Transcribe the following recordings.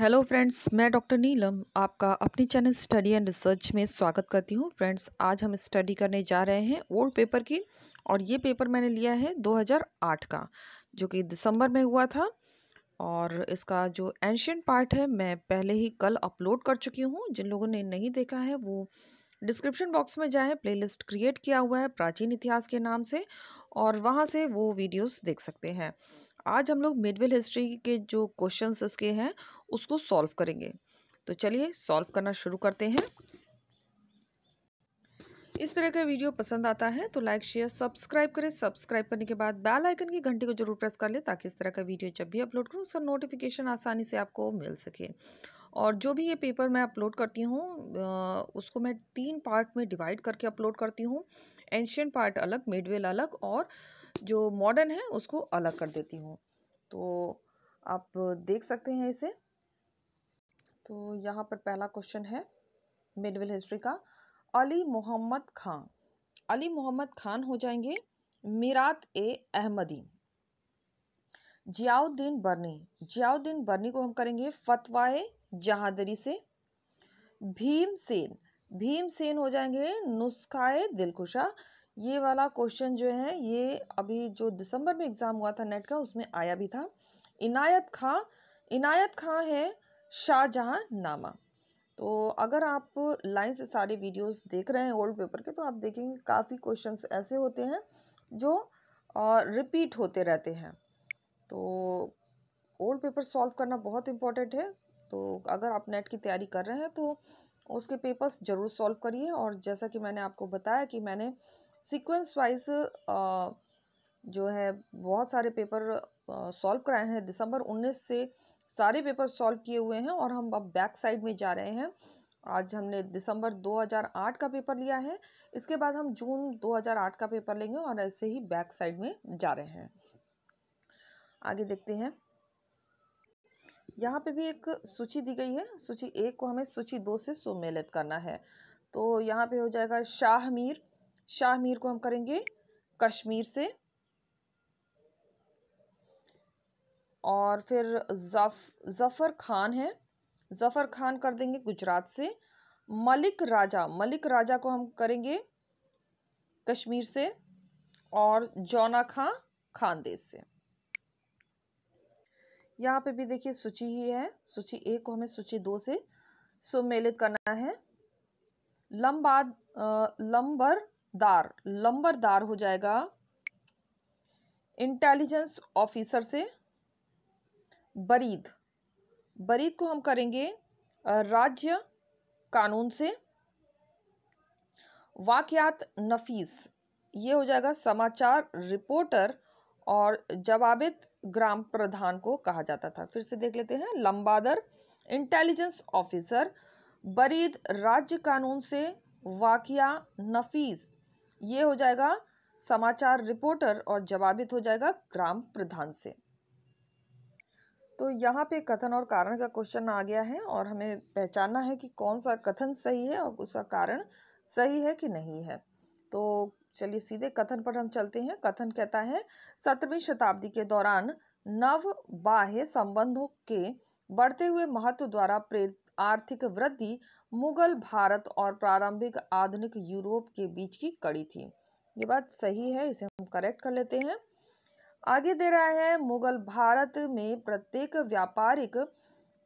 hello friends मैं doctor Neelam आपका अपनी चैनल स्टडी एंड रिसर्च में स्वागत करती हूं फ्रेंड्स आज हम स्टडी करने जा रहे हैं ओल्ड पेपर की और ये पेपर मैंने लिया है 2008 का जो कि दिसंबर में हुआ था और इसका जो एंशियंट पार्ट है मैं पहले ही कल अपलोड कर चुकी हूँ जिन लोगों ने नहीं देखा है वो डिस्क्रिप्शन बॉक्स में जाए प्ले क्रिएट किया हुआ है प्राचीन इतिहास के नाम से और वहाँ से वो वीडियोज़ देख सकते हैं आज हम लोग मिडविल हिस्ट्री के जो क्वेश्चन इसके हैं उसको सॉल्व करेंगे तो चलिए सॉल्व करना शुरू करते हैं इस तरह का वीडियो पसंद आता है तो लाइक शेयर सब्सक्राइब करें सब्सक्राइब करने के बाद बेल आइकन की घंटी को जरूर प्रेस कर लें ताकि इस तरह का वीडियो जब भी अपलोड करूँ उसका नोटिफिकेशन आसानी से आपको मिल सके और जो भी ये पेपर मैं अपलोड करती हूँ उसको मैं तीन पार्ट में डिवाइड करके अपलोड करती हूँ एंशियंट पार्ट अलग मिडवेल अलग और जो मॉडर्न है उसको अलग कर देती हूँ तो आप देख सकते हैं इसे तो यहाँ पर पहला क्वेश्चन है मिडवेल हिस्ट्री का अली मोहम्मद खान अली मोहम्मद खान हो जाएंगे मीरात ए अहमदी जियाउद्दीन बर्नी जियाउद्दीन बर्नी को हम करेंगे फतवाए जहादरी से भीमसेन भीमसेन हो जाएंगे नुस्खाए दिलखुशा ये वाला क्वेश्चन जो है ये अभी जो दिसंबर में एग्ज़ाम हुआ था नेट का उसमें आया भी था इनायत खां इनायत खां है शाहजहाँ नामा तो अगर आप लाइन से सारे वीडियोस देख रहे हैं ओल्ड पेपर के तो आप देखेंगे काफ़ी क्वेश्चंस ऐसे होते हैं जो रिपीट होते रहते हैं तो ओल्ड पेपर सॉल्व करना बहुत इंपॉर्टेंट है तो अगर आप नेट की तैयारी कर रहे हैं तो उसके पेपर्स ज़रूर सॉल्व करिए और जैसा कि मैंने आपको बताया कि मैंने सीक्वेंस वाइज जो है बहुत सारे पेपर सॉल्व कराए हैं दिसंबर 19 से सारे पेपर सॉल्व किए हुए हैं और हम अब बैक साइड में जा रहे हैं आज हमने दिसंबर 2008 का पेपर लिया है इसके बाद हम जून 2008 का पेपर लेंगे और ऐसे ही बैक साइड में जा रहे हैं आगे देखते हैं यहाँ पे भी एक सूची दी गई है सूची एक को हमें सूची दो से सुमेलित करना है तो यहाँ पे हो जाएगा शाह मीर शाह मीर को हम करेंगे कश्मीर से और फिर जफ जफ़र खान है ज़फ़र खान कर देंगे गुजरात से मलिक राजा मलिक राजा को हम करेंगे कश्मीर से और जौना खां खानदेश से यहाँ पे भी देखिए सूची ही है सूची एक को हमें सूची दो से सुमेलित करना है लंबाद लंबरदार लंबरदार हो जाएगा इंटेलिजेंस ऑफिसर से बरीद बरीद को हम करेंगे राज्य कानून से वाक्यात नफीस ये हो जाएगा समाचार रिपोर्टर और जवाबित ग्राम प्रधान को कहा जाता था फिर से देख लेते हैं लंबादर इंटेलिजेंस ऑफिसर बरीद राज्य कानून से वाकिया नफीस ये हो जाएगा समाचार रिपोर्टर और जवाबित हो जाएगा ग्राम प्रधान से तो यहाँ पे कथन और कारण का क्वेश्चन आ गया है और हमें पहचानना है कि कौन सा कथन सही है और उसका कारण सही है कि नहीं है तो चलिए सीधे कथन पर हम चलते हैं कथन कहता है सत्रहवीं शताब्दी के दौरान नव बाह्य संबंधों के बढ़ते हुए महत्व द्वारा प्रेरित आर्थिक वृद्धि मुगल भारत और प्रारंभिक आधुनिक यूरोप के बीच की कड़ी थी ये बात सही है इसे हम करेक्ट कर लेते हैं आगे दे रहा है मुगल भारत में प्रत्येक व्यापारिक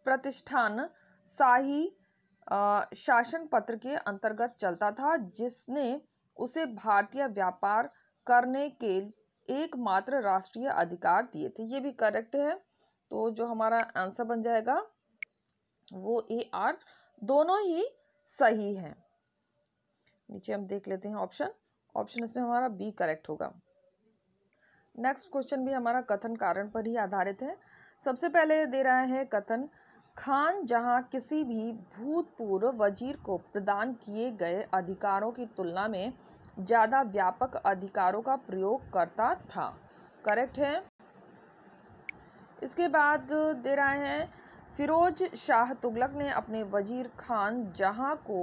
प्रतिष्ठान शाही शासन पत्र के अंतर्गत चलता था जिसने उसे भारतीय व्यापार करने के एकमात्र राष्ट्रीय अधिकार दिए थे ये भी करेक्ट है तो जो हमारा आंसर बन जाएगा वो ए आर दोनों ही सही हैं नीचे हम देख लेते हैं ऑप्शन ऑप्शन इसमें हमारा बी करेक्ट होगा नेक्स्ट क्वेश्चन भी हमारा कथन कारण पर ही आधारित है सबसे पहले दे रहा है कथन खान जहां किसी भी भूतपूर्व वजीर को प्रदान किए गए अधिकारों की तुलना में ज़्यादा व्यापक अधिकारों का प्रयोग करता था करेक्ट है इसके बाद दे रहा है फिरोज शाह तुगलक ने अपने वजीर खान जहां को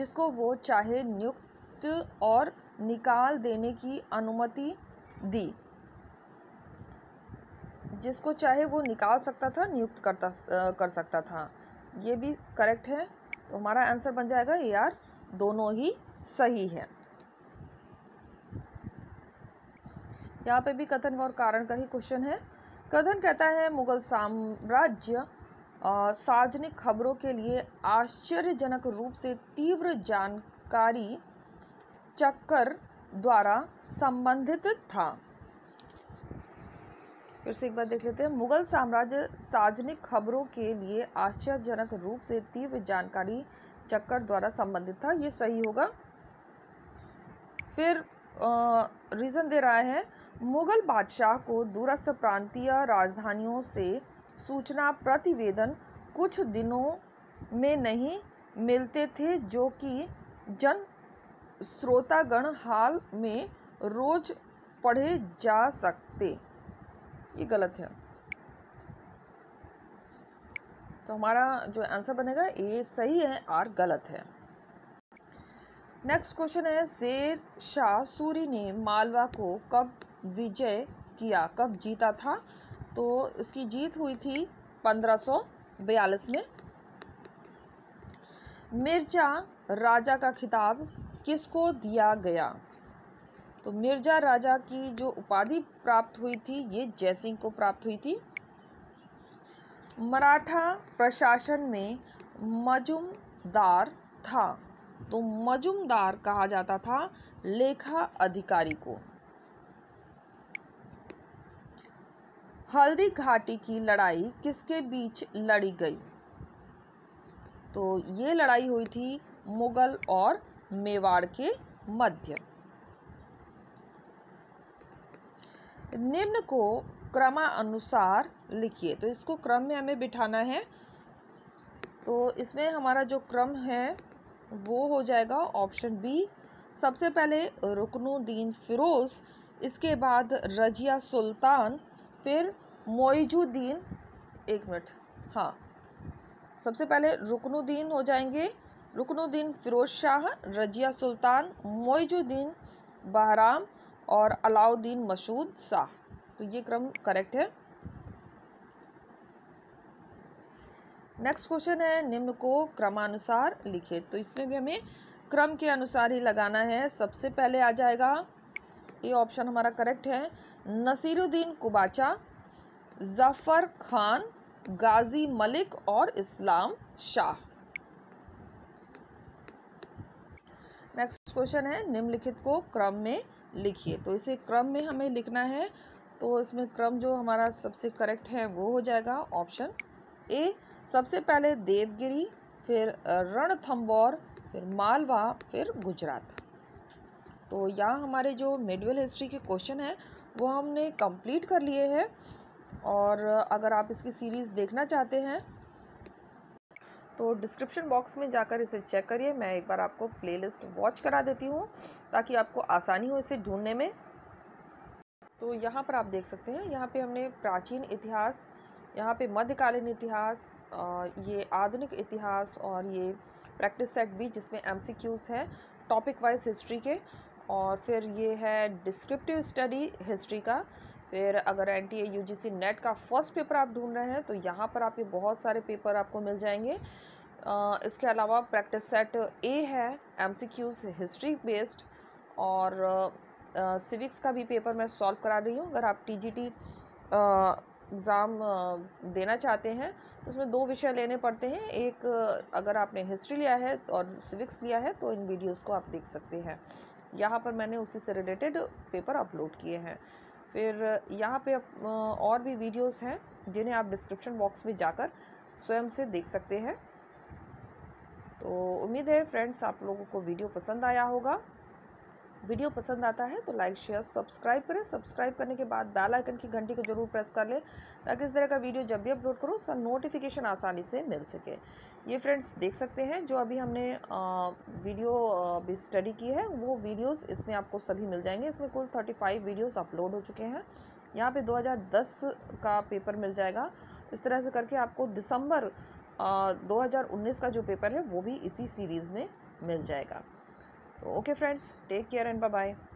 जिसको वो चाहे नियुक्त और निकाल देने की अनुमति दी जिसको चाहे वो निकाल सकता था नियुक्त करता आ, कर सकता था ये भी करेक्ट है तो हमारा आंसर बन जाएगा ए आर दोनों ही सही है यहाँ पे भी कथन और कारण का ही क्वेश्चन है कथन कहता है मुगल साम्राज्य सार्वजनिक खबरों के लिए आश्चर्यजनक रूप से तीव्र जानकारी चक्कर द्वारा संबंधित था फिर से एक बार देख लेते हैं मुगल साम्राज्य सार्वजनिक खबरों के लिए आश्चर्यजनक रूप से तीव्र जानकारी चक्कर द्वारा संबंधित था ये सही होगा फिर रीज़न दे रहा है मुगल बादशाह को दूरस्थ प्रांतीय राजधानियों से सूचना प्रतिवेदन कुछ दिनों में नहीं मिलते थे जो कि जन श्रोतागण हाल में रोज पढ़े जा सकते ये गलत है तो हमारा जो आंसर बनेगा ए सही है आर गलत है नेक्स्ट क्वेश्चन है शेर शाह सूरी ने मालवा को कब विजय किया कब जीता था तो इसकी जीत हुई थी 1542 में मिर्जा राजा का खिताब किसको दिया गया तो मिर्जा राजा की जो उपाधि प्राप्त हुई थी ये जयसिंह को प्राप्त हुई थी मराठा प्रशासन में मजुमदार था तो मजुमदार कहा जाता था लेखा अधिकारी को हल्दी घाटी की लड़ाई किसके बीच लड़ी गई तो ये लड़ाई हुई थी मुगल और मेवाड़ के मध्य निम्न को क्रमानुसार लिखिए तो इसको क्रम में हमें बिठाना है तो इसमें हमारा जो क्रम है वो हो जाएगा ऑप्शन बी सबसे पहले रुकनुद्दीन फिरोज़ इसके बाद रजिया सुल्तान फिर मोइजुद्दीन एक मिनट हाँ सबसे पहले रुकनुद्दीन हो जाएंगे रुकनुद्दीन फिरोज शाह रजिया सुल्तान मोइजुद्दीन बहराम और अलाउद्दीन मसूद शाह तो ये क्रम करेक्ट है नेक्स्ट क्वेश्चन है निम्न को क्रमानुसार लिखे तो इसमें भी हमें क्रम के अनुसार ही लगाना है सबसे पहले आ जाएगा ये ऑप्शन हमारा करेक्ट है नसीरुद्दीन कुबाचा जफर खान गाजी मलिक और इस्लाम शाह क्वेश्चन है निम्नलिखित को क्रम में लिखिए तो इसे क्रम में हमें लिखना है तो इसमें क्रम जो हमारा सबसे करेक्ट है वो हो जाएगा ऑप्शन ए सबसे पहले देवगिरी फिर रणथम्बौर फिर मालवा फिर गुजरात तो यहाँ हमारे जो मिडवेल हिस्ट्री के क्वेश्चन हैं वो हमने कंप्लीट कर लिए हैं और अगर आप इसकी सीरीज़ देखना चाहते हैं तो डिस्क्रिप्शन बॉक्स में जाकर इसे चेक करिए मैं एक बार आपको प्लेलिस्ट वॉच करा देती हूँ ताकि आपको आसानी हो इसे ढूंढने में तो यहाँ पर आप देख सकते हैं यहाँ पे हमने प्राचीन इतिहास यहाँ पे मध्यकालीन इतिहास ये आधुनिक इतिहास और ये प्रैक्टिस सेट भी जिसमें एम हैं टॉपिक वाइज हिस्ट्री के और फिर ये है डिस्क्रिप्टिव स्टडी हिस्ट्री का फिर अगर एन टी ए नेट का फर्स्ट पेपर आप ढूंढ रहे हैं तो यहाँ पर आप ये बहुत सारे पेपर आपको मिल जाएंगे इसके अलावा प्रैक्टिस सेट ए है M C Qs history based और सिविक्स का भी पेपर मैं सॉल्व करा रही हूँ अगर आप टी जी टी एग्ज़ाम देना चाहते हैं तो उसमें दो विषय लेने पड़ते हैं एक अगर आपने हिस्ट्री लिया है और सिविक्स लिया है तो इन वीडियोस को आप देख सकते हैं यहाँ पर मैंने उसी से रिलेटेड पेपर अपलोड किए हैं फिर यहाँ पे और भी वीडियोस हैं जिन्हें आप डिस्क्रिप्शन बॉक्स में जाकर स्वयं से देख सकते हैं तो उम्मीद है फ्रेंड्स आप लोगों को वीडियो पसंद आया होगा वीडियो पसंद आता है तो लाइक शेयर सब्सक्राइब करें सब्सक्राइब करने के बाद बेल आइकन की घंटी को जरूर प्रेस कर लें ताकि इस तरह का वीडियो जब भी अपलोड करूँ उसका नोटिफिकेशन आसानी से मिल सके ये फ्रेंड्स देख सकते हैं जो अभी हमने आ, वीडियो अभी स्टडी की है वो वीडियोस इसमें आपको सभी मिल जाएंगे इसमें कुल फाइव वीडियोज़ अपलोड हो चुके हैं यहाँ पर दो का पेपर मिल जाएगा इस तरह से करके आपको दिसंबर 2019 का जो पेपर है वो भी इसी सीरीज़ में मिल जाएगा तो okay friends take care and bye